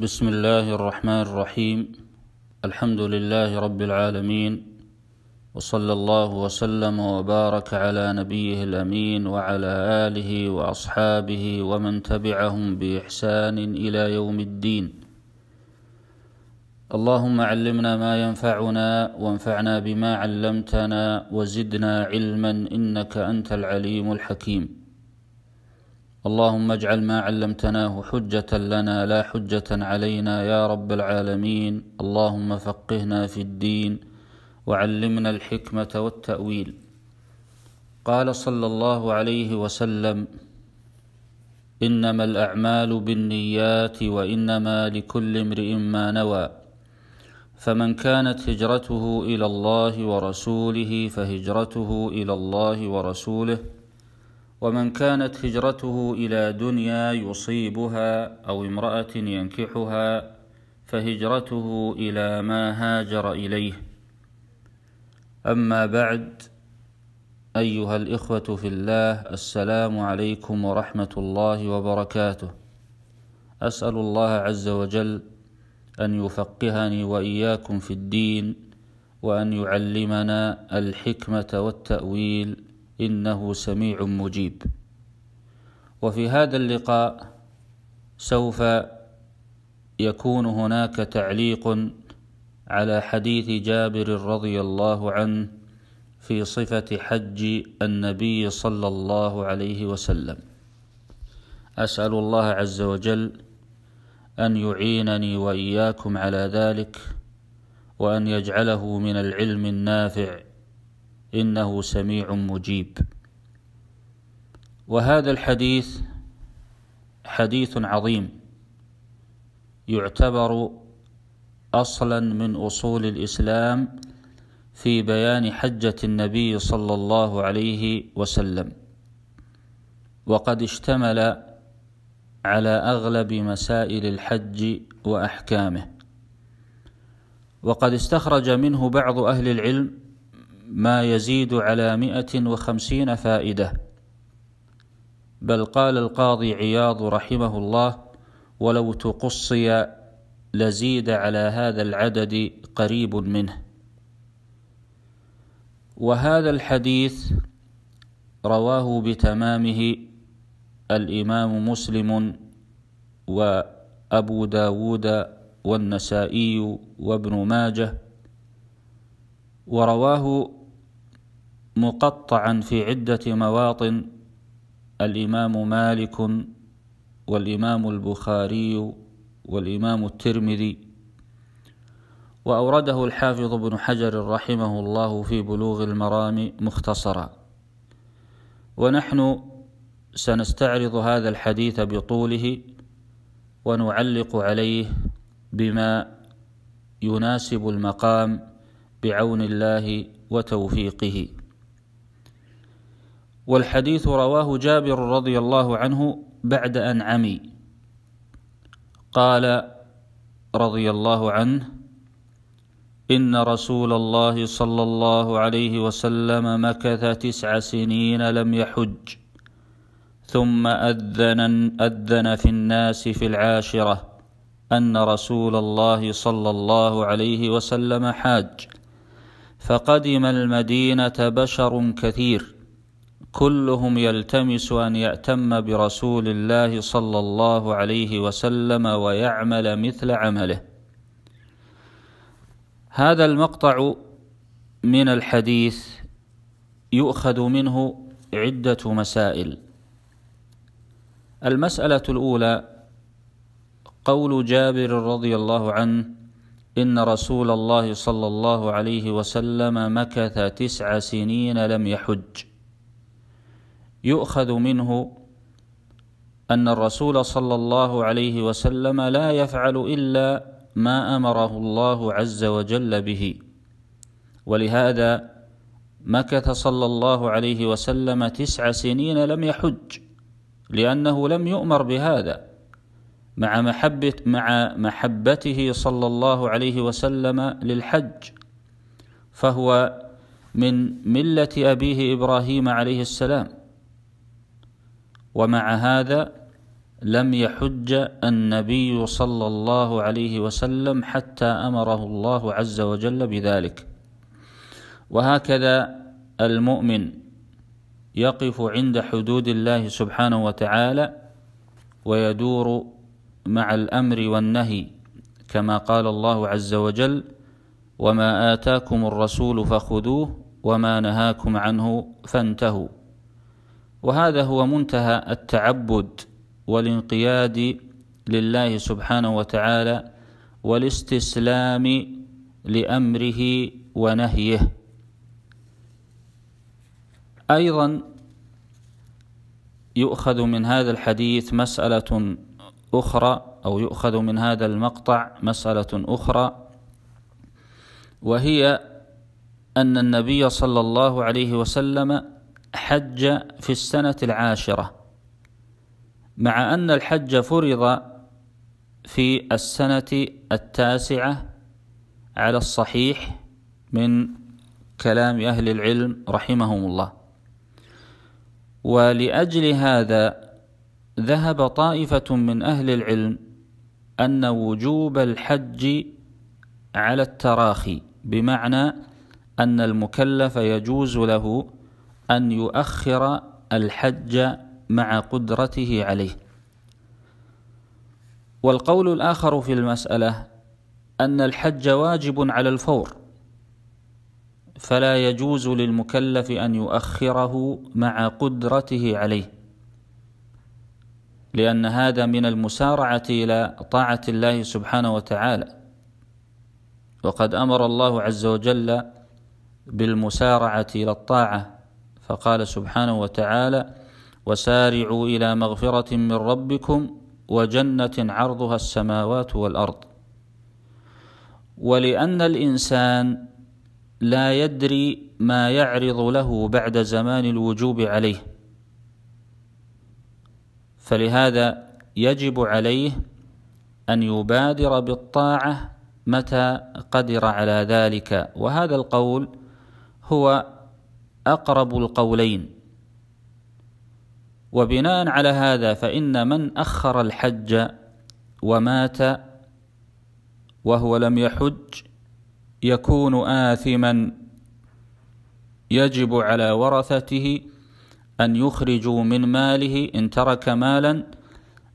بسم الله الرحمن الرحيم الحمد لله رب العالمين وصلى الله وسلم وبارك على نبيه الأمين وعلى آله وأصحابه ومن تبعهم بإحسان إلى يوم الدين اللهم علمنا ما ينفعنا وانفعنا بما علمتنا وزدنا علما إنك أنت العليم الحكيم اللهم اجعل ما علمتناه حجة لنا لا حجة علينا يا رب العالمين اللهم فقهنا في الدين وعلمنا الحكمة والتأويل قال صلى الله عليه وسلم إنما الأعمال بالنيات وإنما لكل امرئ ما نوى فمن كانت هجرته إلى الله ورسوله فهجرته إلى الله ورسوله ومن كانت هجرته إلى دنيا يصيبها أو امرأة ينكحها فهجرته إلى ما هاجر إليه أما بعد أيها الإخوة في الله السلام عليكم ورحمة الله وبركاته أسأل الله عز وجل أن يفقهني وإياكم في الدين وأن يعلمنا الحكمة والتأويل إنه سميع مجيب وفي هذا اللقاء سوف يكون هناك تعليق على حديث جابر رضي الله عنه في صفة حج النبي صلى الله عليه وسلم أسأل الله عز وجل أن يعينني وإياكم على ذلك وأن يجعله من العلم النافع إنه سميع مجيب وهذا الحديث حديث عظيم يعتبر أصلا من أصول الإسلام في بيان حجة النبي صلى الله عليه وسلم وقد اشتمل على أغلب مسائل الحج وأحكامه وقد استخرج منه بعض أهل العلم ما يزيد على مئة وخمسين فائدة بل قال القاضي عياض رحمه الله ولو تقصي لزيد على هذا العدد قريب منه وهذا الحديث رواه بتمامه الإمام مسلم وأبو داود والنسائي وابن ماجه ورواه مقطعا في عدة مواطن الإمام مالك والإمام البخاري والإمام الترمذي وأورده الحافظ بن حجر رحمه الله في بلوغ المرام مختصرا ونحن سنستعرض هذا الحديث بطوله ونعلق عليه بما يناسب المقام بعون الله وتوفيقه والحديث رواه جابر رضي الله عنه بعد أن عمي قال رضي الله عنه إن رسول الله صلى الله عليه وسلم مكث تسع سنين لم يحج ثم أذن, أذن في الناس في العاشرة أن رسول الله صلى الله عليه وسلم حاج فقدم المدينة بشر كثير كلهم يلتمس أن يأتم برسول الله صلى الله عليه وسلم ويعمل مثل عمله هذا المقطع من الحديث يؤخذ منه عدة مسائل المسألة الأولى قول جابر رضي الله عنه إن رسول الله صلى الله عليه وسلم مكث تسع سنين لم يحج يؤخذ منه أن الرسول صلى الله عليه وسلم لا يفعل إلا ما أمره الله عز وجل به ولهذا مكث صلى الله عليه وسلم تسع سنين لم يحج لأنه لم يؤمر بهذا مع محبة مع محبته صلى الله عليه وسلم للحج فهو من ملة أبيه إبراهيم عليه السلام ومع هذا لم يحج النبي صلى الله عليه وسلم حتى أمره الله عز وجل بذلك وهكذا المؤمن يقف عند حدود الله سبحانه وتعالى ويدور مع الأمر والنهي كما قال الله عز وجل وما آتاكم الرسول فخذوه وما نهاكم عنه فانتهوا وهذا هو منتهى التعبد والانقياد لله سبحانه وتعالى والاستسلام لامره ونهيه ايضا يؤخذ من هذا الحديث مساله اخرى او يؤخذ من هذا المقطع مساله اخرى وهي ان النبي صلى الله عليه وسلم حج في السنة العاشرة مع أن الحج فرض في السنة التاسعة على الصحيح من كلام أهل العلم رحمهم الله ولأجل هذا ذهب طائفة من أهل العلم أن وجوب الحج على التراخي بمعنى أن المكلف يجوز له أن يؤخر الحج مع قدرته عليه والقول الآخر في المسألة أن الحج واجب على الفور فلا يجوز للمكلف أن يؤخره مع قدرته عليه لأن هذا من المسارعة إلى طاعة الله سبحانه وتعالى وقد أمر الله عز وجل بالمسارعة إلى الطاعة فقال سبحانه وتعالى وسارعوا إلى مغفرة من ربكم وجنة عرضها السماوات والأرض ولأن الإنسان لا يدري ما يعرض له بعد زمان الوجوب عليه فلهذا يجب عليه أن يبادر بالطاعة متى قدر على ذلك وهذا القول هو أقرب القولين وبناء على هذا فإن من أخر الحج ومات وهو لم يحج يكون آثما يجب على ورثته أن يخرجوا من ماله إن ترك مالا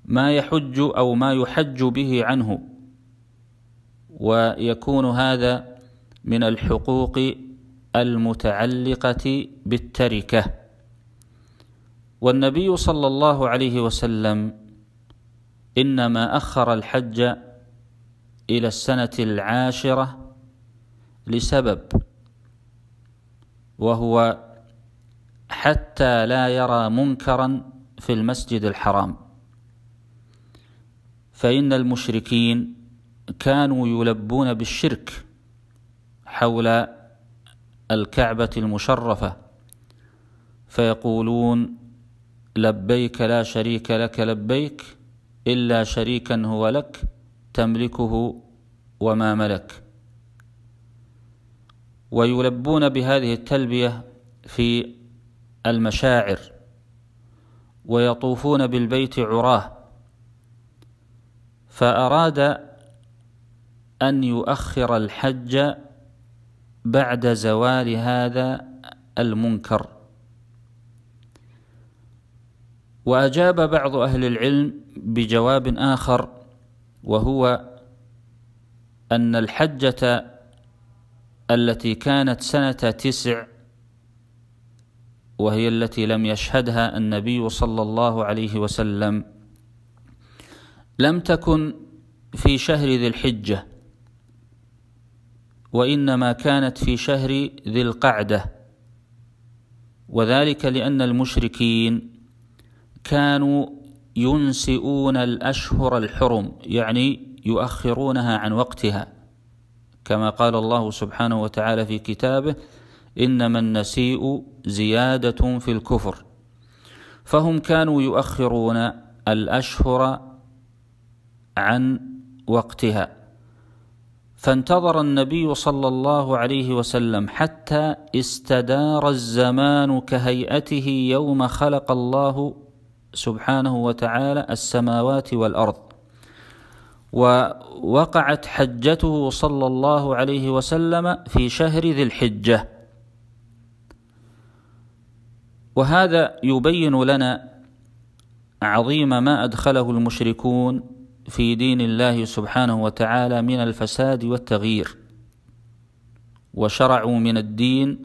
ما يحج أو ما يحج به عنه ويكون هذا من الحقوق المتعلقة بالتركة والنبي صلى الله عليه وسلم إنما أخر الحج إلى السنة العاشرة لسبب وهو حتى لا يرى منكرا في المسجد الحرام فإن المشركين كانوا يلبون بالشرك حول الكعبة المشرفة فيقولون لبيك لا شريك لك لبيك إلا شريكا هو لك تملكه وما ملك ويلبون بهذه التلبية في المشاعر ويطوفون بالبيت عراه فأراد أن يؤخر الحج بعد زوال هذا المنكر واجاب بعض اهل العلم بجواب اخر وهو ان الحجه التي كانت سنه تسع وهي التي لم يشهدها النبي صلى الله عليه وسلم لم تكن في شهر ذي الحجه وإنما كانت في شهر ذي القعدة وذلك لأن المشركين كانوا ينسئون الأشهر الحرم يعني يؤخرونها عن وقتها كما قال الله سبحانه وتعالى في كتابه إنما النسيء زيادة في الكفر فهم كانوا يؤخرون الأشهر عن وقتها فانتظر النبي صلى الله عليه وسلم حتى استدار الزمان كهيئته يوم خلق الله سبحانه وتعالى السماوات والارض ووقعت حجته صلى الله عليه وسلم في شهر ذي الحجه وهذا يبين لنا عظيم ما ادخله المشركون في دين الله سبحانه وتعالى من الفساد والتغيير وشرعوا من الدين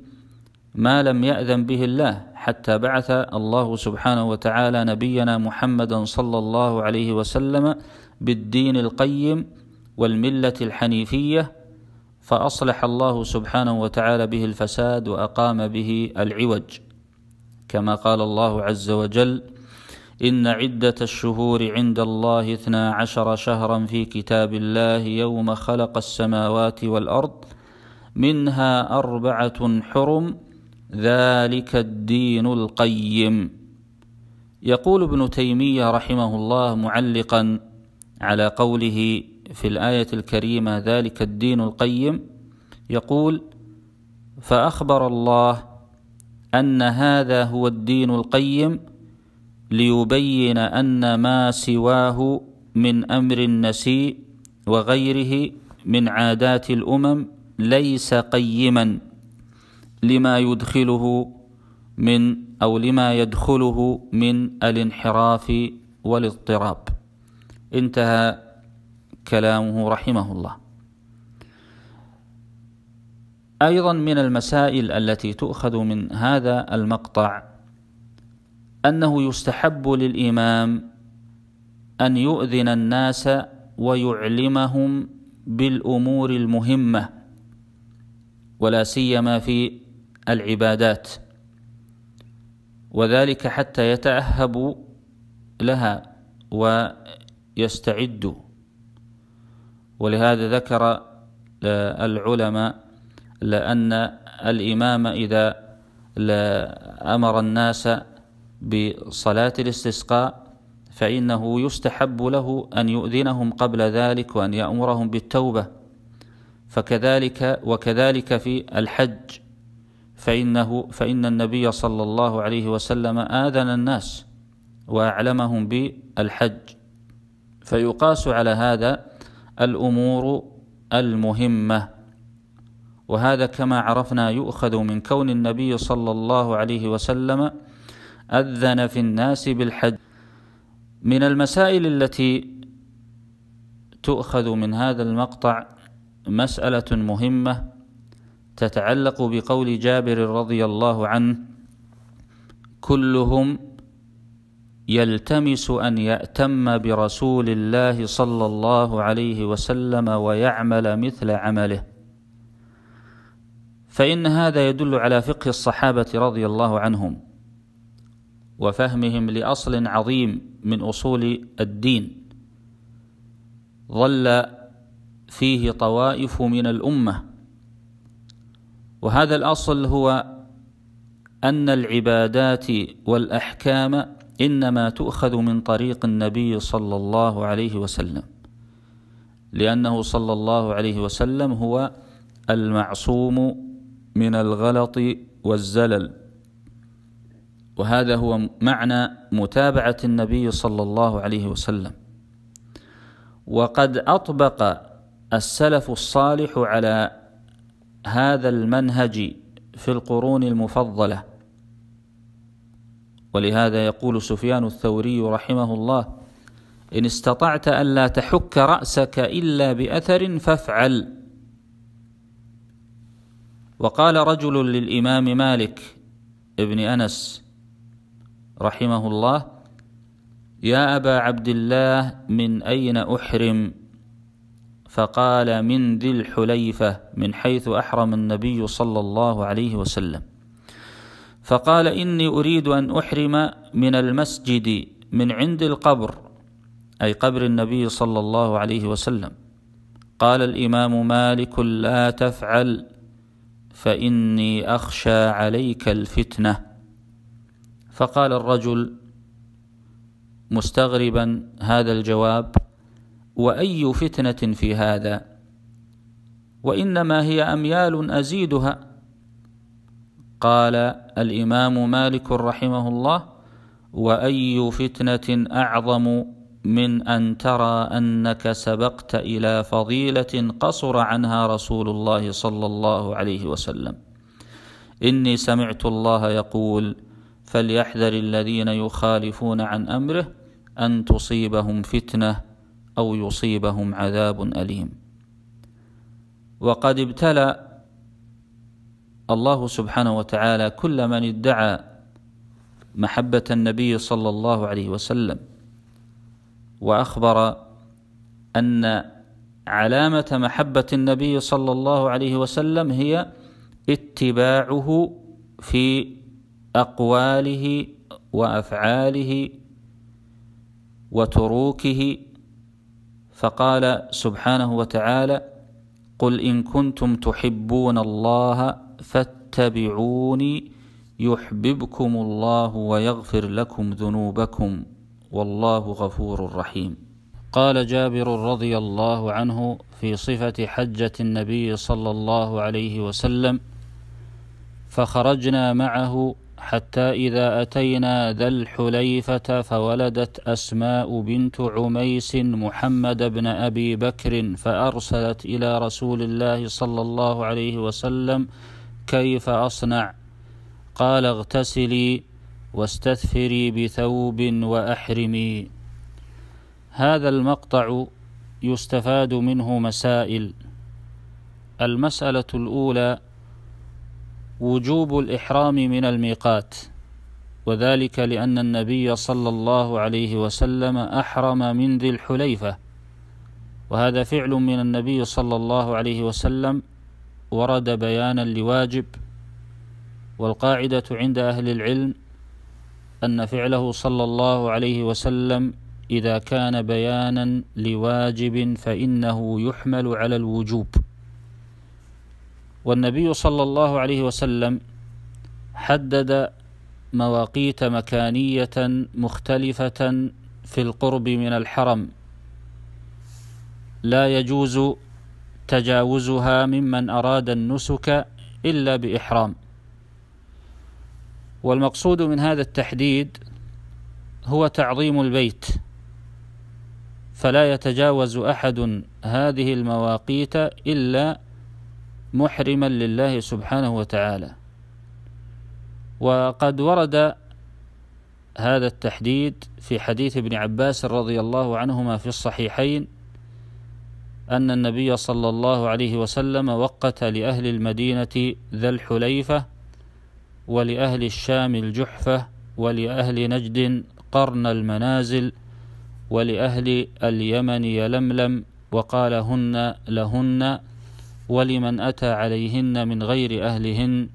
ما لم يأذن به الله حتى بعث الله سبحانه وتعالى نبينا محمدا صلى الله عليه وسلم بالدين القيم والملة الحنيفية فأصلح الله سبحانه وتعالى به الفساد وأقام به العوج كما قال الله عز وجل إن عدة الشهور عند الله اثنا عشر شهرا في كتاب الله يوم خلق السماوات والأرض منها أربعة حرم ذلك الدين القيم يقول ابن تيمية رحمه الله معلقا على قوله في الآية الكريمة ذلك الدين القيم يقول فأخبر الله أن هذا هو الدين القيم ليبين أن ما سواه من أمر النسيء وغيره من عادات الأمم ليس قيما لما يدخله من أو لما يدخله من الانحراف والاضطراب انتهى كلامه رحمه الله أيضا من المسائل التي تؤخذ من هذا المقطع أنه يستحب للإمام أن يؤذن الناس ويعلمهم بالأمور المهمة ولا سيما في العبادات وذلك حتى يتأهبوا لها ويستعدوا ولهذا ذكر العلماء لأن الإمام إذا أمر الناس بصلاة الاستسقاء فإنه يستحب له أن يؤذنهم قبل ذلك وأن يأمرهم بالتوبة فكذلك وكذلك في الحج فإنه فإن النبي صلى الله عليه وسلم آذن الناس وأعلمهم بالحج فيقاس على هذا الأمور المهمة وهذا كما عرفنا يؤخذ من كون النبي صلى الله عليه وسلم أذن في الناس بالحج من المسائل التي تؤخذ من هذا المقطع مسألة مهمة تتعلق بقول جابر رضي الله عنه كلهم يلتمس أن يأتم برسول الله صلى الله عليه وسلم ويعمل مثل عمله فإن هذا يدل على فقه الصحابة رضي الله عنهم وفهمهم لأصل عظيم من أصول الدين ظل فيه طوائف من الأمة وهذا الأصل هو أن العبادات والأحكام إنما تؤخذ من طريق النبي صلى الله عليه وسلم لأنه صلى الله عليه وسلم هو المعصوم من الغلط والزلل وهذا هو معنى متابعة النبي صلى الله عليه وسلم وقد أطبق السلف الصالح على هذا المنهج في القرون المفضلة ولهذا يقول سفيان الثوري رحمه الله إن استطعت ألا تحك رأسك إلا بأثر فافعل وقال رجل للإمام مالك ابن أنس رحمه الله يا أبا عبد الله من أين أحرم فقال من ذي الحليفة من حيث أحرم النبي صلى الله عليه وسلم فقال إني أريد أن أحرم من المسجد من عند القبر أي قبر النبي صلى الله عليه وسلم قال الإمام مالك لا تفعل فإني أخشى عليك الفتنة فقال الرجل مستغربا هذا الجواب واي فتنه في هذا وانما هي اميال ازيدها قال الامام مالك رحمه الله واي فتنه اعظم من ان ترى انك سبقت الى فضيله قصر عنها رسول الله صلى الله عليه وسلم اني سمعت الله يقول فليحذر الذين يخالفون عن امره ان تصيبهم فتنه او يصيبهم عذاب اليم وقد ابتلى الله سبحانه وتعالى كل من ادعى محبه النبي صلى الله عليه وسلم واخبر ان علامه محبه النبي صلى الله عليه وسلم هي اتباعه في أقواله وأفعاله وتروكه فقال سبحانه وتعالى قل إن كنتم تحبون الله فاتبعوني يحببكم الله ويغفر لكم ذنوبكم والله غفور رحيم قال جابر رضي الله عنه في صفة حجة النبي صلى الله عليه وسلم فخرجنا معه حتى إذا أتينا ذا الحليفة فولدت أسماء بنت عميس محمد بن أبي بكر فأرسلت إلى رسول الله صلى الله عليه وسلم كيف أصنع قال اغتسلي واستثفري بثوب وأحرمي هذا المقطع يستفاد منه مسائل المسألة الأولى وجوب الإحرام من الميقات وذلك لأن النبي صلى الله عليه وسلم أحرم من ذي الحليفة وهذا فعل من النبي صلى الله عليه وسلم ورد بيانا لواجب والقاعدة عند أهل العلم أن فعله صلى الله عليه وسلم إذا كان بيانا لواجب فإنه يحمل على الوجوب والنبي صلى الله عليه وسلم حدد مواقيت مكانية مختلفة في القرب من الحرم لا يجوز تجاوزها ممن أراد النسك إلا بإحرام والمقصود من هذا التحديد هو تعظيم البيت فلا يتجاوز أحد هذه المواقيت إلا محرما لله سبحانه وتعالى وقد ورد هذا التحديد في حديث ابن عباس رضي الله عنهما في الصحيحين أن النبي صلى الله عليه وسلم وقت لأهل المدينة ذا الحليفة ولأهل الشام الجحفة ولأهل نجد قرن المنازل ولأهل اليمن يلملم وقال هن لهن ولمن أتى عليهن من غير أهلهن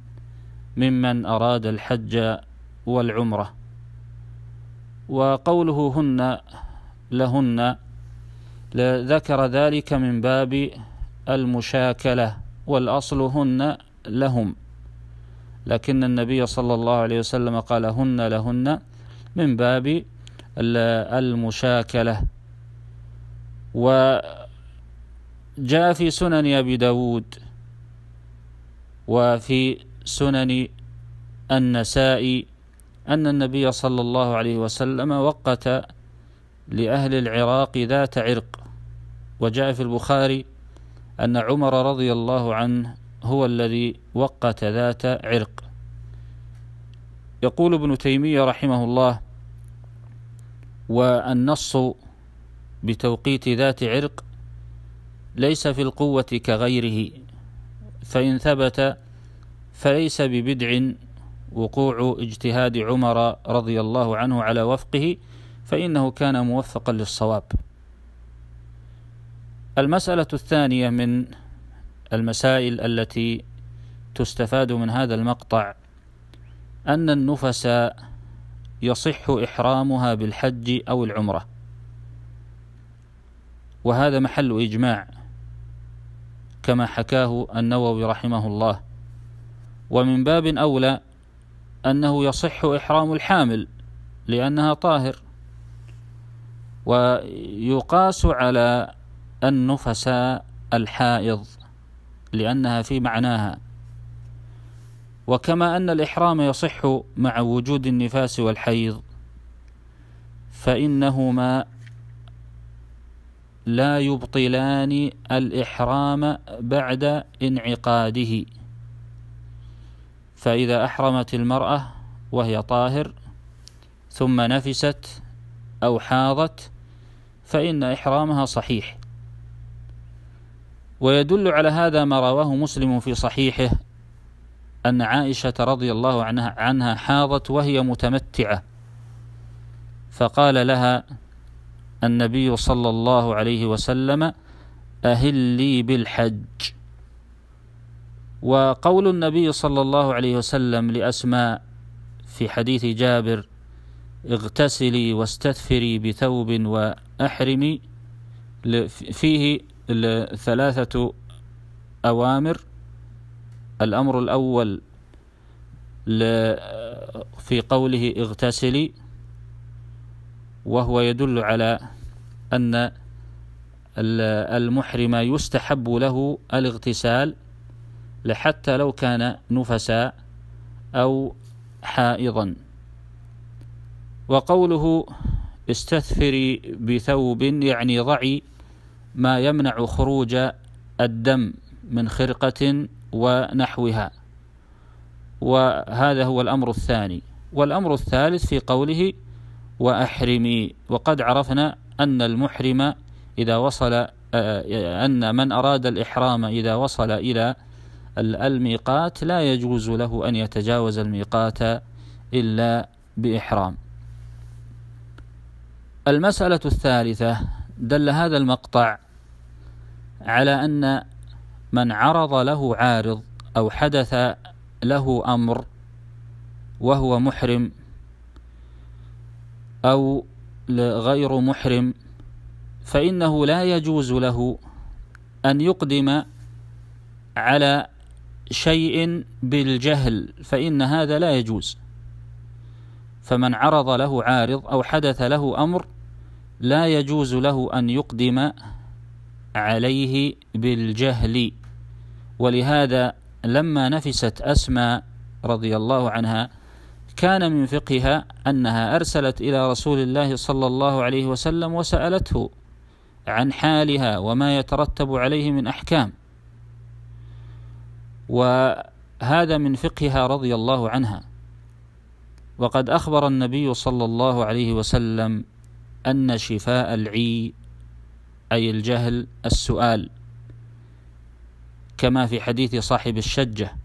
ممن أراد الحج والعمرة وقوله هن لهن ذكر ذلك من باب المشاكلة والأصل هن لهم لكن النبي صلى الله عليه وسلم قال هن لهن من باب المشاكلة و جاء في سنن أبي داود وفي سنن النسائي أن النبي صلى الله عليه وسلم وقت لأهل العراق ذات عرق وجاء في البخاري أن عمر رضي الله عنه هو الذي وقت ذات عرق يقول ابن تيمية رحمه الله والنص بتوقيت ذات عرق ليس في القوة كغيره فإن ثبت فليس ببدع وقوع اجتهاد عمر رضي الله عنه على وفقه فإنه كان موفقا للصواب المسألة الثانية من المسائل التي تستفاد من هذا المقطع أن النفس يصح إحرامها بالحج أو العمرة وهذا محل إجماع كما حكاه النووي رحمه الله ومن باب أولى أنه يصح إحرام الحامل لأنها طاهر ويقاس على النفس الحائض لأنها في معناها وكما أن الإحرام يصح مع وجود النفاس والحيض فإنهما لا يبطلان الإحرام بعد انعقاده فإذا أحرمت المرأة وهي طاهر ثم نفست أو حاضت فإن إحرامها صحيح ويدل على هذا ما رواه مسلم في صحيحه أن عائشة رضي الله عنها, عنها حاضت وهي متمتعة فقال لها النبي صلى الله عليه وسلم أهل لي بالحج وقول النبي صلى الله عليه وسلم لأسماء في حديث جابر اغتسلي واستثفري بثوب وأحرمي فيه ثلاثة أوامر الأمر الأول في قوله اغتسلي وهو يدل على أن المحرم يستحب له الاغتسال لحتى لو كان نفسا أو حائضا وقوله استثفري بثوب يعني ضعي ما يمنع خروج الدم من خرقة ونحوها وهذا هو الأمر الثاني والأمر الثالث في قوله وأحرمي وقد عرفنا أن المحرم إذا وصل أن من أراد الإحرام إذا وصل إلى الميقات لا يجوز له أن يتجاوز الميقات إلا بإحرام المسألة الثالثة دل هذا المقطع على أن من عرض له عارض أو حدث له أمر وهو محرم أو غير محرم فإنه لا يجوز له أن يقدم على شيء بالجهل فإن هذا لا يجوز فمن عرض له عارض أو حدث له أمر لا يجوز له أن يقدم عليه بالجهل ولهذا لما نفست أسماء رضي الله عنها كان من فقهها أنها أرسلت إلى رسول الله صلى الله عليه وسلم وسألته عن حالها وما يترتب عليه من أحكام وهذا من فقهها رضي الله عنها وقد أخبر النبي صلى الله عليه وسلم أن شفاء العي أي الجهل السؤال كما في حديث صاحب الشجة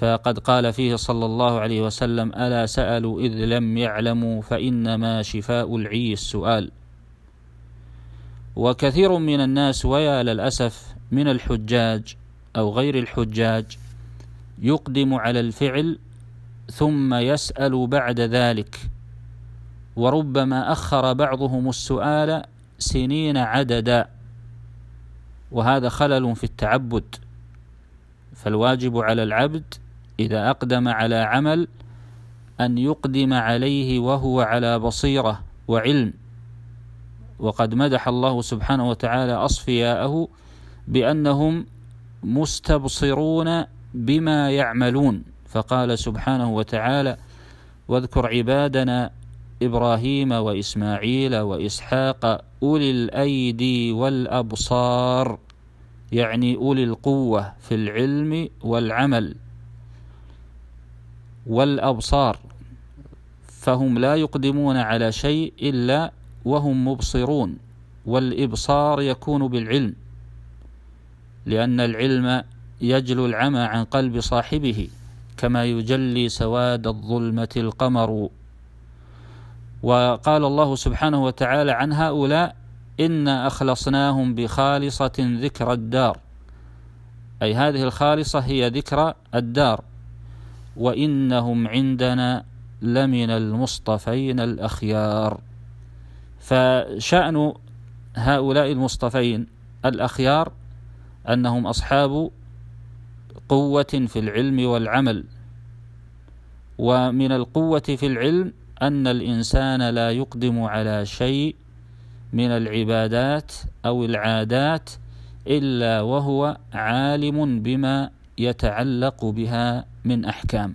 فقد قال فيه صلى الله عليه وسلم ألا سألوا إذ لم يعلموا فإنما شفاء العي السؤال وكثير من الناس ويا للأسف من الحجاج أو غير الحجاج يقدم على الفعل ثم يسأل بعد ذلك وربما أخر بعضهم السؤال سنين عددا وهذا خلل في التعبد فالواجب على العبد إذا أقدم على عمل أن يقدم عليه وهو على بصيرة وعلم وقد مدح الله سبحانه وتعالى أصفياءه بأنهم مستبصرون بما يعملون فقال سبحانه وتعالى واذكر عبادنا إبراهيم وإسماعيل وإسحاق أولي الأيدي والأبصار يعني أولي القوة في العلم والعمل والأبصار فهم لا يقدمون على شيء إلا وهم مبصرون والإبصار يكون بالعلم لأن العلم يجلو العمى عن قلب صاحبه كما يجلي سواد الظلمة القمر وقال الله سبحانه وتعالى عن هؤلاء إنا أخلصناهم بخالصة ذكر الدار أي هذه الخالصة هي ذكرى الدار وإنهم عندنا لمن المصطفين الأخيار فشأن هؤلاء المصطفين الأخيار أنهم أصحاب قوة في العلم والعمل ومن القوة في العلم أن الإنسان لا يقدم على شيء من العبادات أو العادات إلا وهو عالم بما يتعلق بها من أحكام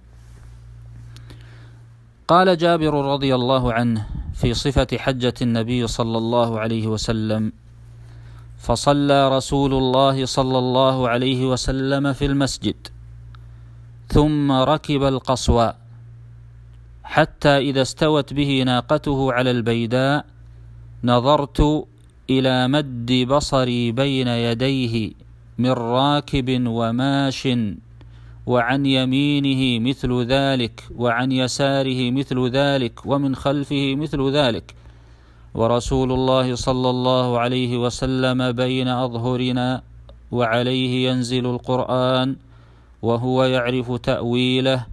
قال جابر رضي الله عنه في صفة حجة النبي صلى الله عليه وسلم فصلى رسول الله صلى الله عليه وسلم في المسجد ثم ركب القصوى حتى إذا استوت به ناقته على البيداء نظرت إلى مد بصري بين يديه من راكب وماش وعن يمينه مثل ذلك وعن يساره مثل ذلك ومن خلفه مثل ذلك ورسول الله صلى الله عليه وسلم بين أظهرنا وعليه ينزل القرآن وهو يعرف تأويله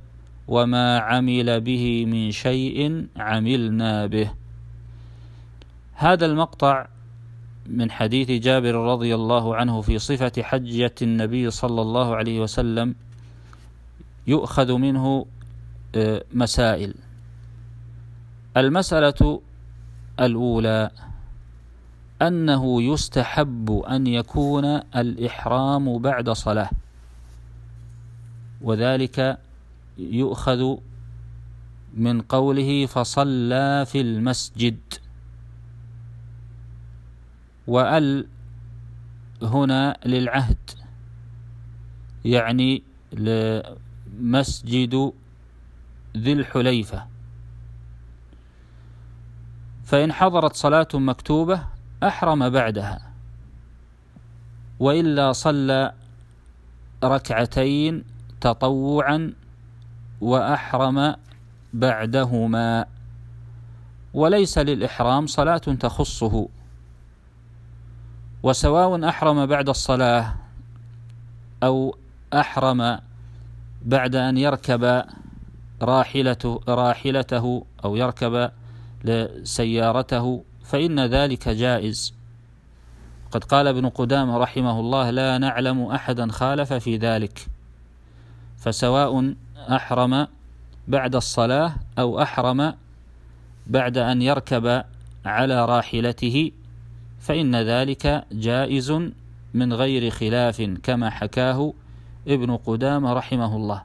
وما عمل به من شيء عملنا به هذا المقطع من حديث جابر رضي الله عنه في صفة حجة النبي صلى الله عليه وسلم يؤخذ منه آه، مسائل المسألة الأولى أنه يستحب أن يكون الإحرام بعد صلاة وذلك يؤخذ من قوله فصلى في المسجد وأل هنا للعهد يعني مسجد ذي الحليفة فإن حضرت صلاة مكتوبة أحرم بعدها وإلا صلى ركعتين تطوعا وأحرم بعدهما وليس للإحرام صلاة تخصه وسواء أحرم بعد الصلاة أو أحرم بعد أن يركب راحلته, راحلته أو يركب سيارته فإن ذلك جائز قد قال ابن قدامة رحمه الله لا نعلم أحدا خالف في ذلك فسواء أحرم بعد الصلاة أو أحرم بعد أن يركب على راحلته فإن ذلك جائز من غير خلاف كما حكاه ابن قدامة رحمه الله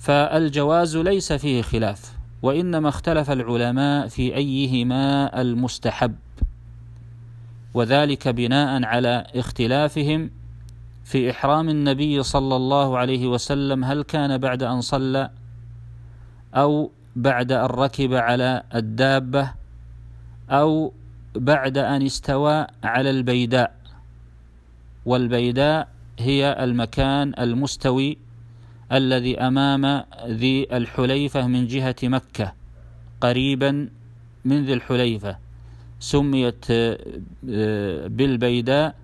فالجواز ليس فيه خلاف وإنما اختلف العلماء في أيهما المستحب وذلك بناء على اختلافهم في إحرام النبي صلى الله عليه وسلم هل كان بعد أن صلى أو بعد أن ركب على الدابة أو بعد أن استوى على البيداء والبيداء هي المكان المستوي الذي أمام ذي الحليفة من جهة مكة قريبا من ذي الحليفة سميت آه، بالبيداء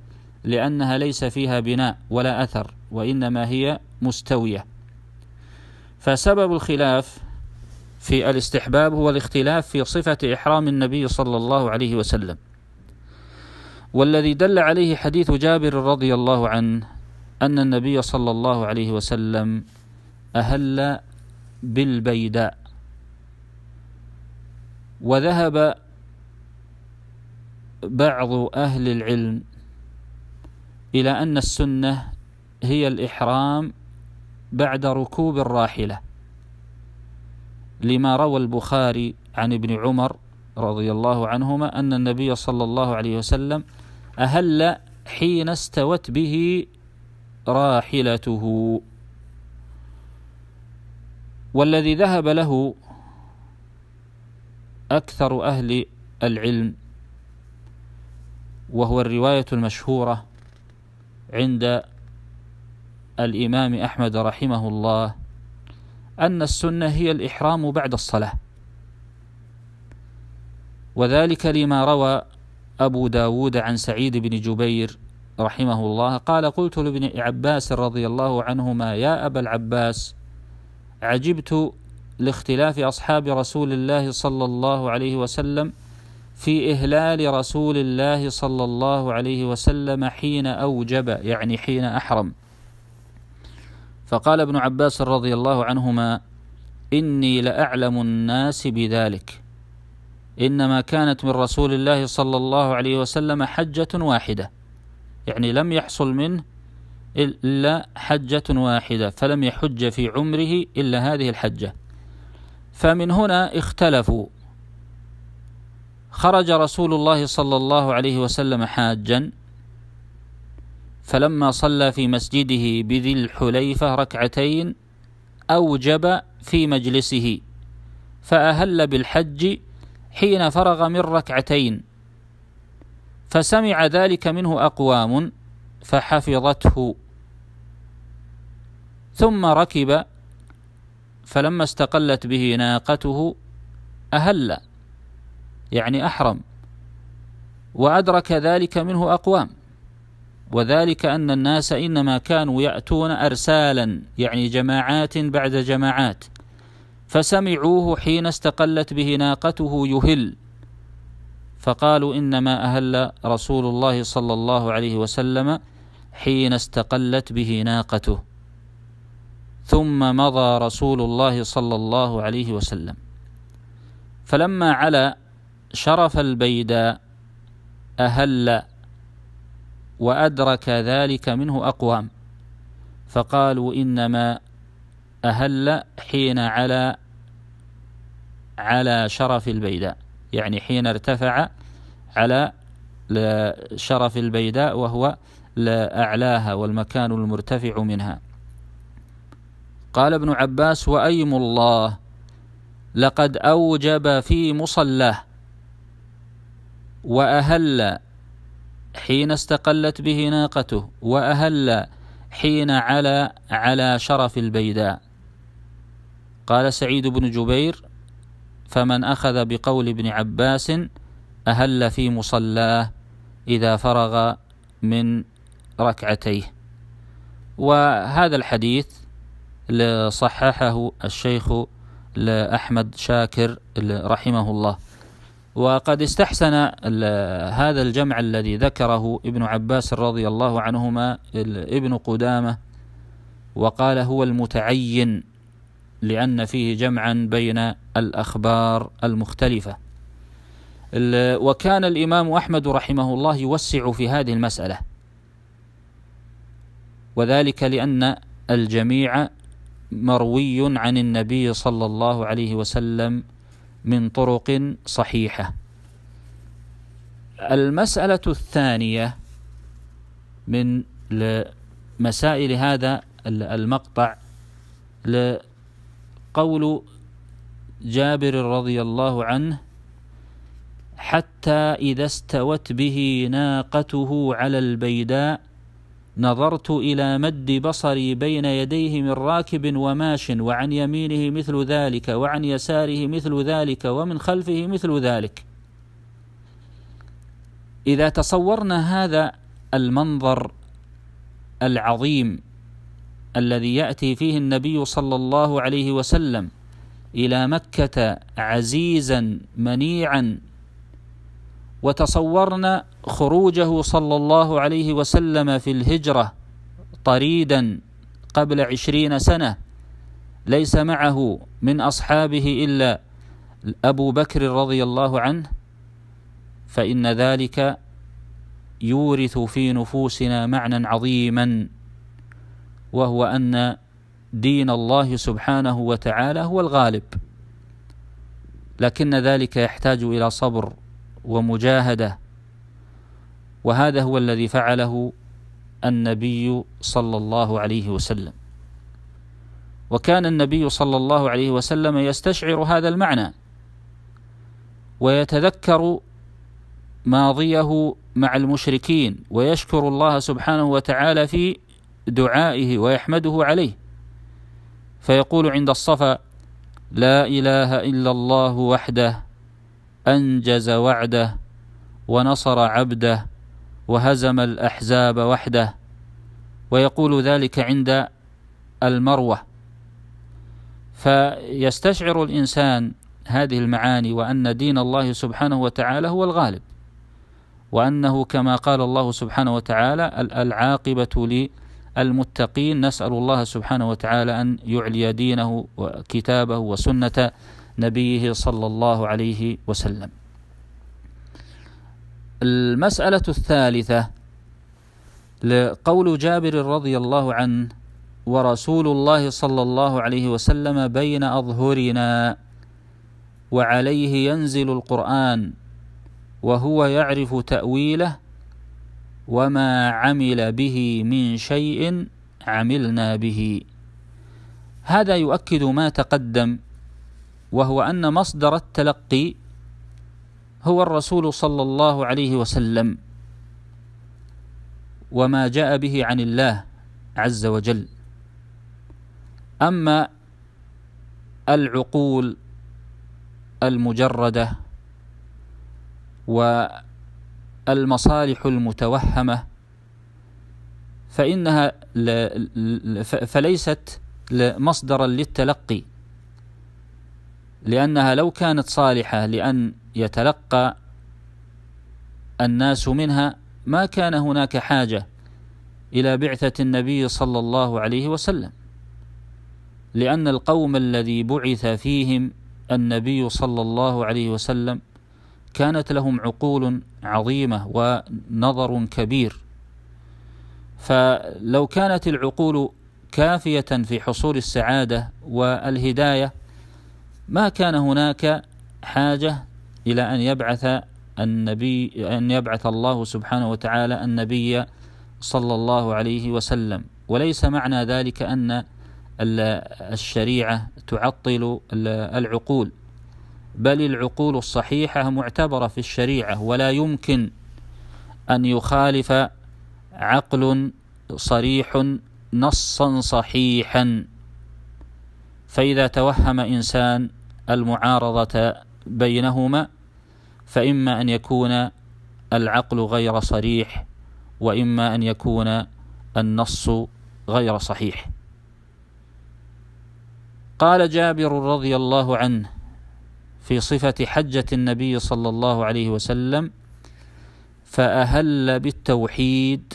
لأنها ليس فيها بناء ولا أثر وإنما هي مستوية فسبب الخلاف في الاستحباب هو الاختلاف في صفة إحرام النبي صلى الله عليه وسلم والذي دل عليه حديث جابر رضي الله عنه أن النبي صلى الله عليه وسلم أهل بالبيداء وذهب بعض أهل العلم إلى أن السنة هي الإحرام بعد ركوب الراحلة لما روى البخاري عن ابن عمر رضي الله عنهما أن النبي صلى الله عليه وسلم أهل حين استوت به راحلته والذي ذهب له أكثر أهل العلم وهو الرواية المشهورة عند الإمام أحمد رحمه الله أن السنة هي الإحرام بعد الصلاة وذلك لما روى أبو داود عن سعيد بن جبير رحمه الله قال قلت لابن عباس رضي الله عنهما يا أبا العباس عجبت لاختلاف أصحاب رسول الله صلى الله عليه وسلم في إهلال رسول الله صلى الله عليه وسلم حين أوجب يعني حين أحرم فقال ابن عباس رضي الله عنهما إني لأعلم الناس بذلك إنما كانت من رسول الله صلى الله عليه وسلم حجة واحدة يعني لم يحصل منه إلا حجة واحدة فلم يحج في عمره إلا هذه الحجة فمن هنا اختلفوا خرج رسول الله صلى الله عليه وسلم حاجا فلما صلى في مسجده بذي الحليفة ركعتين أوجب في مجلسه فأهل بالحج حين فرغ من ركعتين فسمع ذلك منه أقوام فحفظته ثم ركب فلما استقلت به ناقته أهل يعني أحرم وأدرك ذلك منه أقوام وذلك أن الناس إنما كانوا يأتون أرسالا يعني جماعات بعد جماعات فسمعوه حين استقلت به ناقته يهل فقالوا إنما أهل رسول الله صلى الله عليه وسلم حين استقلت به ناقته ثم مضى رسول الله صلى الله عليه وسلم فلما علا شرف البيداء أهل وأدرك ذلك منه أقوام فقالوا إنما أهل حين علا على شرف البيداء يعني حين ارتفع على شرف البيداء وهو أعلاها والمكان المرتفع منها قال ابن عباس وأيم الله لقد أوجب في مصلاه وأهل حين استقلت به ناقته وأهل حين على على شرف البيداء قال سعيد بن جبير فمن أخذ بقول ابن عباس أهل في مصلاه إذا فرغ من ركعتيه وهذا الحديث صححه الشيخ أحمد شاكر رحمه الله وقد استحسن هذا الجمع الذي ذكره ابن عباس رضي الله عنهما ابن قدامة وقال هو المتعين لأن فيه جمعا بين الأخبار المختلفة وكان الإمام أحمد رحمه الله يوسع في هذه المسألة وذلك لأن الجميع مروي عن النبي صلى الله عليه وسلم من طرق صحيحة المسألة الثانية من مسائل هذا المقطع قول جابر رضي الله عنه حتى إذا استوت به ناقته على البيداء نظرت إلى مد بصري بين يديه من راكب وماش وعن يمينه مثل ذلك وعن يساره مثل ذلك ومن خلفه مثل ذلك إذا تصورنا هذا المنظر العظيم الذي يأتي فيه النبي صلى الله عليه وسلم إلى مكة عزيزا منيعا وتصورنا خروجه صلى الله عليه وسلم في الهجرة طريدا قبل عشرين سنة ليس معه من أصحابه إلا أبو بكر رضي الله عنه فإن ذلك يورث في نفوسنا معنى عظيما وهو أن دين الله سبحانه وتعالى هو الغالب لكن ذلك يحتاج إلى صبر ومجاهدة وهذا هو الذي فعله النبي صلى الله عليه وسلم وكان النبي صلى الله عليه وسلم يستشعر هذا المعنى ويتذكر ماضيه مع المشركين ويشكر الله سبحانه وتعالى في دعائه ويحمده عليه فيقول عند الصفا لا إله إلا الله وحده أنجز وعده ونصر عبده وهزم الأحزاب وحده ويقول ذلك عند المروة فيستشعر الإنسان هذه المعاني وأن دين الله سبحانه وتعالى هو الغالب وأنه كما قال الله سبحانه وتعالى العاقبة المتقين نسأل الله سبحانه وتعالى أن يعلي دينه وكتابه وسنة نبيه صلى الله عليه وسلم المسألة الثالثة لقول جابر رضي الله عنه ورسول الله صلى الله عليه وسلم بين أظهرنا وعليه ينزل القرآن وهو يعرف تأويله وما عمل به من شيء عملنا به هذا يؤكد ما تقدم وهو أن مصدر التلقي هو الرسول صلى الله عليه وسلم وما جاء به عن الله عز وجل أما العقول المجردة و المصالح المتوهمة فإنها فليست مصدرا للتلقي لأنها لو كانت صالحة لأن يتلقى الناس منها ما كان هناك حاجة إلى بعثة النبي صلى الله عليه وسلم لأن القوم الذي بعث فيهم النبي صلى الله عليه وسلم كانت لهم عقول عظيمة ونظر كبير فلو كانت العقول كافية في حصول السعادة والهداية ما كان هناك حاجة إلى أن يبعث النبي أن يبعث الله سبحانه وتعالى النبي صلى الله عليه وسلم وليس معنى ذلك أن الشريعة تعطل العقول بل العقول الصحيحة معتبرة في الشريعة ولا يمكن أن يخالف عقل صريح نصا صحيحا فإذا توهم إنسان المعارضة بينهما فإما أن يكون العقل غير صريح وإما أن يكون النص غير صحيح قال جابر رضي الله عنه في صفة حجة النبي صلى الله عليه وسلم فأهل بالتوحيد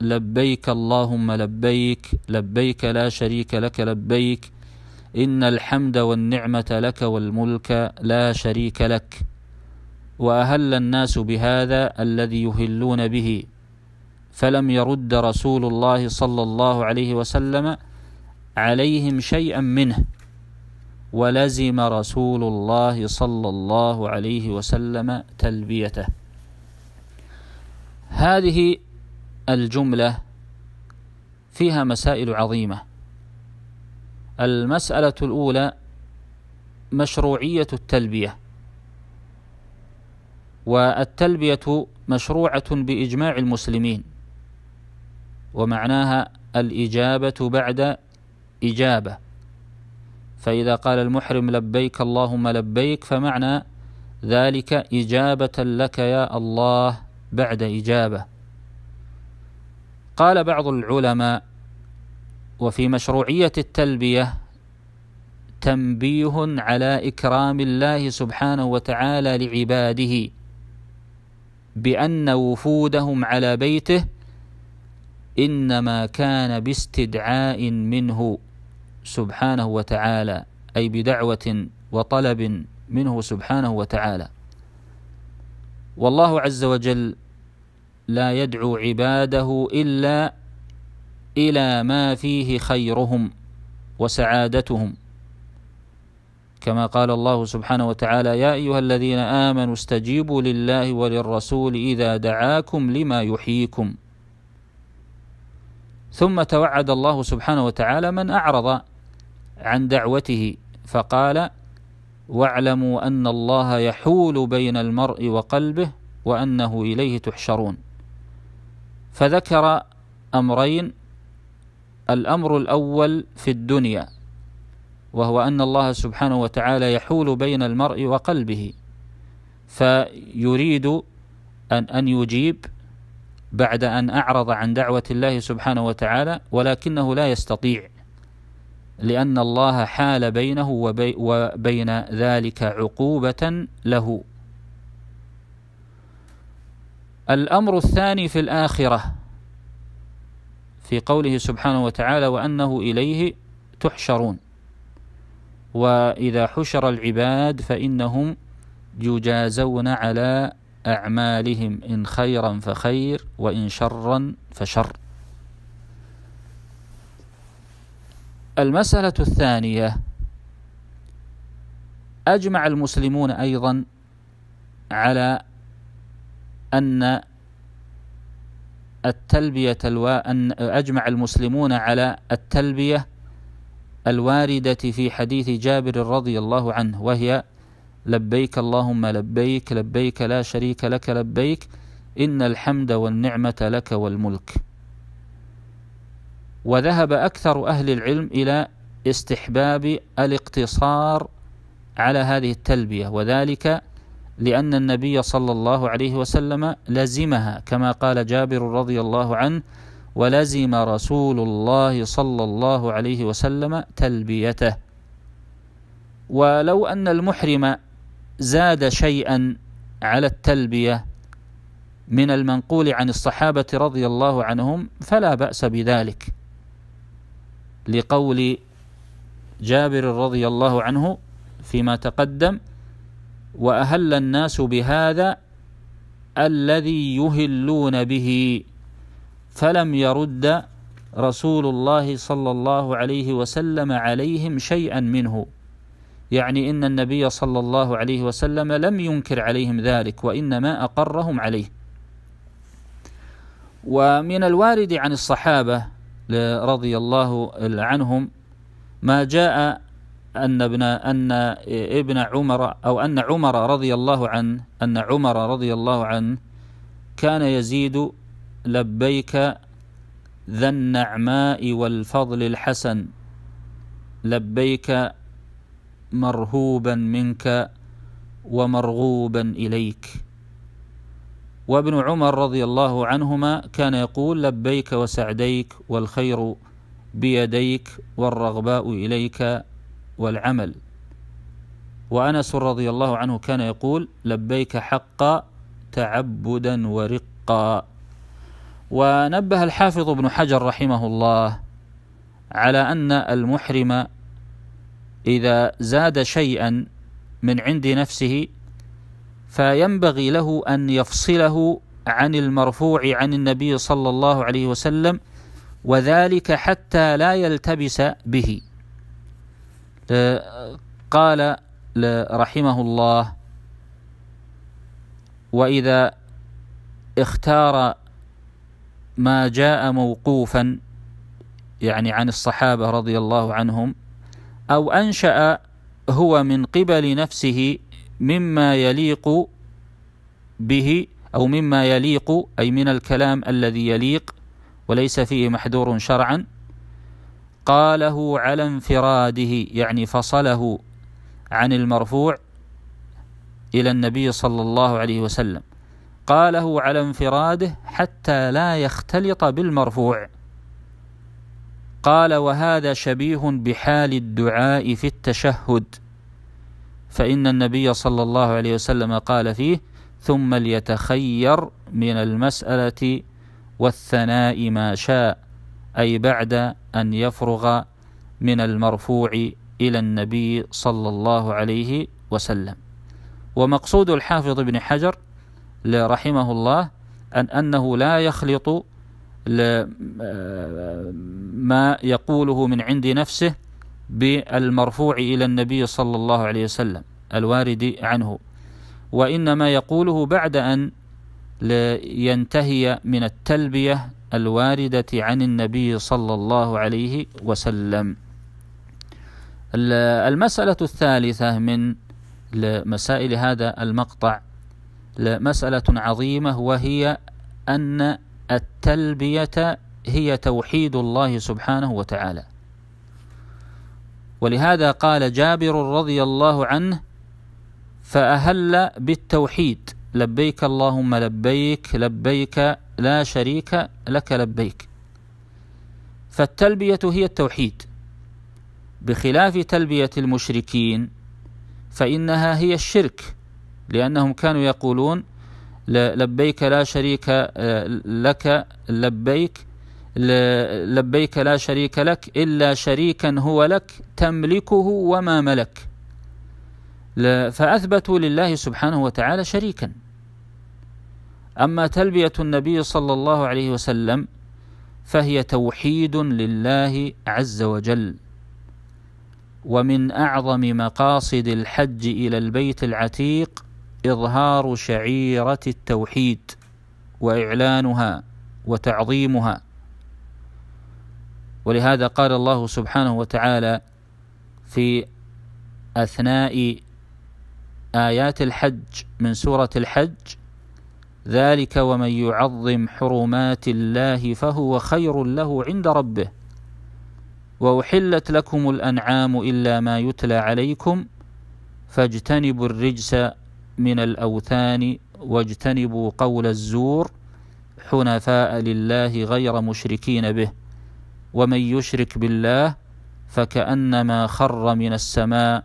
لبيك اللهم لبيك لبيك لا شريك لك لبيك إن الحمد والنعمة لك والملك لا شريك لك وأهل الناس بهذا الذي يهلون به فلم يرد رسول الله صلى الله عليه وسلم عليهم شيئا منه ولزم رسول الله صلى الله عليه وسلم تلبيته هذه الجملة فيها مسائل عظيمة المسألة الأولى مشروعية التلبية والتلبية مشروعة بإجماع المسلمين ومعناها الإجابة بعد إجابة فإذا قال المحرم لبيك اللهم لبيك فمعنى ذلك إجابة لك يا الله بعد إجابة قال بعض العلماء وفي مشروعية التلبية تنبيه على إكرام الله سبحانه وتعالى لعباده بأن وفودهم على بيته إنما كان باستدعاء منه سبحانه وتعالى أي بدعوة وطلب منه سبحانه وتعالى والله عز وجل لا يدعو عباده إلا إلى ما فيه خيرهم وسعادتهم كما قال الله سبحانه وتعالى يا أيها الذين آمنوا استجيبوا لله وللرسول إذا دعاكم لما يحييكم ثم توعد الله سبحانه وتعالى من أعرض عن دعوته فقال واعلموا أن الله يحول بين المرء وقلبه وأنه إليه تحشرون فذكر أمرين الأمر الأول في الدنيا وهو أن الله سبحانه وتعالى يحول بين المرء وقلبه فيريد أن, أن يجيب بعد أن أعرض عن دعوة الله سبحانه وتعالى ولكنه لا يستطيع لأن الله حال بينه وبي وبين ذلك عقوبة له الأمر الثاني في الآخرة في قوله سبحانه وتعالى وأنه إليه تحشرون وإذا حشر العباد فإنهم يجازون على أعمالهم إن خيرا فخير وإن شرا فشر المسألة الثانية أجمع المسلمون أيضا على أن التلبية الوا... أن أجمع المسلمون على التلبية الواردة في حديث جابر رضي الله عنه وهي لبيك اللهم لبيك لبيك لا شريك لك لبيك إن الحمد والنعمة لك والملك وذهب أكثر أهل العلم إلى استحباب الاقتصار على هذه التلبية وذلك لأن النبي صلى الله عليه وسلم لزمها كما قال جابر رضي الله عنه ولزم رسول الله صلى الله عليه وسلم تلبيته ولو أن المحرم زاد شيئا على التلبية من المنقول عن الصحابة رضي الله عنهم فلا بأس بذلك لقول جابر رضي الله عنه فيما تقدم وأهل الناس بهذا الذي يهلون به فلم يرد رسول الله صلى الله عليه وسلم عليهم شيئا منه يعني إن النبي صلى الله عليه وسلم لم ينكر عليهم ذلك وإنما أقرهم عليه ومن الوارد عن الصحابة رضي الله عنهم ما جاء أن ابن أن ابن عمر أو أن عمر رضي الله عنه أن عمر رضي الله عنه كان يزيد لبيك ذا النعماء والفضل الحسن لبيك مرهوبا منك ومرغوبا إليك وابن عمر رضي الله عنهما كان يقول لبيك وسعديك والخير بيديك والرغباء إليك والعمل وأنس رضي الله عنه كان يقول لبيك حقا تعبدا ورقا ونبه الحافظ ابن حجر رحمه الله على أن المحرم إذا زاد شيئا من عند نفسه فينبغي له أن يفصله عن المرفوع عن النبي صلى الله عليه وسلم وذلك حتى لا يلتبس به آه، قال رحمه الله وإذا اختار ما جاء موقوفا يعني عن الصحابة رضي الله عنهم أو أنشأ هو من قبل نفسه مما يليق به أو مما يليق أي من الكلام الذي يليق وليس فيه محذور شرعا قاله على انفراده يعني فصله عن المرفوع إلى النبي صلى الله عليه وسلم قاله على انفراده حتى لا يختلط بالمرفوع قال وهذا شبيه بحال الدعاء في التشهد فإن النبي صلى الله عليه وسلم قال فيه ثم ليتخير من المسألة والثناء ما شاء أي بعد أن يفرغ من المرفوع إلى النبي صلى الله عليه وسلم ومقصود الحافظ بن حجر رحمه الله أن أنه لا يخلط آه، ما يقوله من عند نفسه بالمرفوع إلى النبي صلى الله عليه وسلم الوارد عنه وإنما يقوله بعد أن ينتهي من التلبية الواردة عن النبي صلى الله عليه وسلم المسألة الثالثة من مسائل هذا المقطع مسألة عظيمة وهي أن التلبية هي توحيد الله سبحانه وتعالى ولهذا قال جابر رضي الله عنه فأهل بالتوحيد لبيك اللهم لبيك لبيك لا شريك لك لبيك فالتلبية هي التوحيد بخلاف تلبية المشركين فإنها هي الشرك لأنهم كانوا يقولون لبيك لا شريك آه، لك لبيك لبيك لا شريك لك إلا شريكا هو لك تملكه وما ملك فأثبتوا لله سبحانه وتعالى شريكا أما تلبية النبي صلى الله عليه وسلم فهي توحيد لله عز وجل ومن أعظم مقاصد الحج إلى البيت العتيق إظهار شعيرة التوحيد وإعلانها وتعظيمها ولهذا قال الله سبحانه وتعالى في أثناء آيات الحج من سورة الحج ذلك ومن يعظم حرمات الله فهو خير له عند ربه وأحلت لكم الأنعام إلا ما يتلى عليكم فاجتنبوا الرجس من الأوثان واجتنبوا قول الزور حنفاء لله غير مشركين به ومن يشرك بالله فكأنما خر من السماء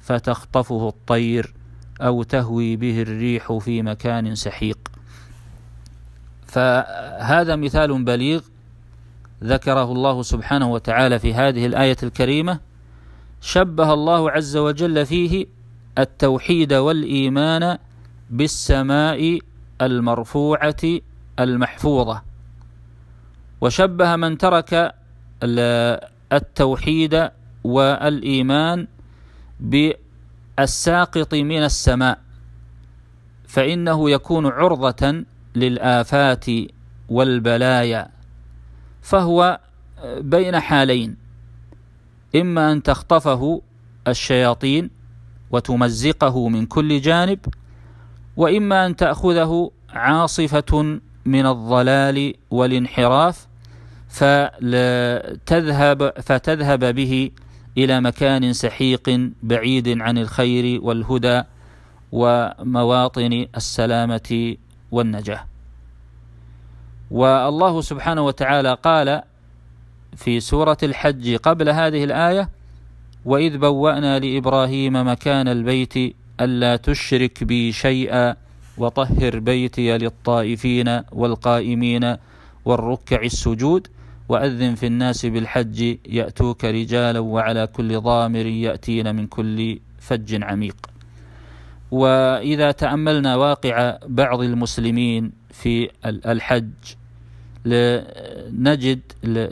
فتخطفه الطير أو تهوي به الريح في مكان سحيق فهذا مثال بليغ ذكره الله سبحانه وتعالى في هذه الآية الكريمة شبه الله عز وجل فيه التوحيد والإيمان بالسماء المرفوعة المحفوظة وشبه من ترك التوحيد والإيمان بالساقط من السماء فإنه يكون عرضة للآفات والبلايا فهو بين حالين إما أن تخطفه الشياطين وتمزقه من كل جانب وإما أن تأخذه عاصفة من الضلال والانحراف فتذهب, فتذهب به إلى مكان سحيق بعيد عن الخير والهدى ومواطن السلامة والنجاة والله سبحانه وتعالى قال في سورة الحج قبل هذه الآية وإذ بوأنا لإبراهيم مكان البيت ألا تشرك بي شيئا وطهر بيتي للطائفين والقائمين والركع السجود وأذن في الناس بالحج يأتوك رجالا وعلى كل ضامر يأتين من كل فج عميق وإذا تأملنا واقع بعض المسلمين في الحج نجد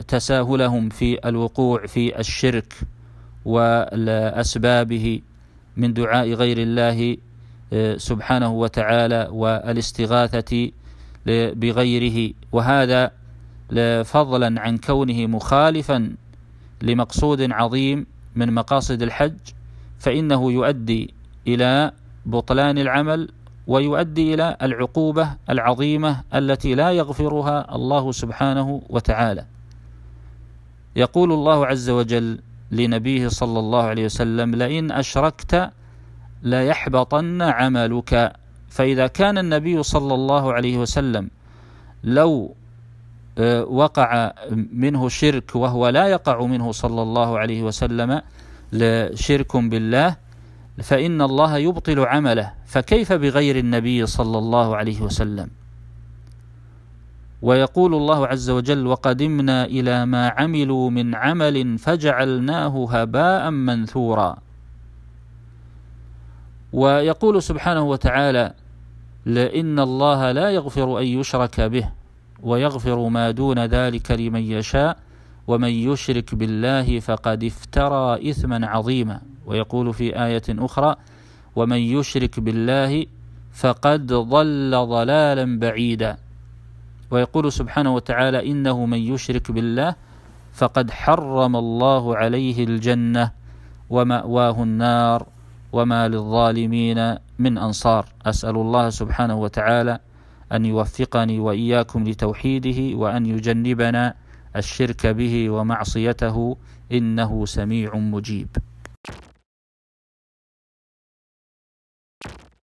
تساهلهم في الوقوع في الشرك وأسبابه من دعاء غير الله آه، سبحانه وتعالى والاستغاثة بغيره وهذا فضلا عن كونه مخالفا لمقصود عظيم من مقاصد الحج فإنه يؤدي إلى بطلان العمل ويؤدي إلى العقوبة العظيمة التي لا يغفرها الله سبحانه وتعالى يقول الله عز وجل لنبيه صلى الله عليه وسلم لئن أشركت ليحبطن عملك فإذا كان النبي صلى الله عليه وسلم لو وقع منه شرك وهو لا يقع منه صلى الله عليه وسلم شرك بالله فإن الله يبطل عمله فكيف بغير النبي صلى الله عليه وسلم ويقول الله عز وجل وقدمنا إلى ما عملوا من عمل فجعلناه هباء منثورا ويقول سبحانه وتعالى لإن الله لا يغفر أن يشرك به ويغفر ما دون ذلك لمن يشاء ومن يشرك بالله فقد افترى إثما عظيما ويقول في آية أخرى ومن يشرك بالله فقد ضل ضلالا بعيدا ويقول سبحانه وتعالى إنه من يشرك بالله فقد حرم الله عليه الجنة ومأواه النار وما للظالمين من أنصار أسأل الله سبحانه وتعالى أن يوفقني وإياكم لتوحيده وأن يجنبنا الشرك به ومعصيته إنه سميع مجيب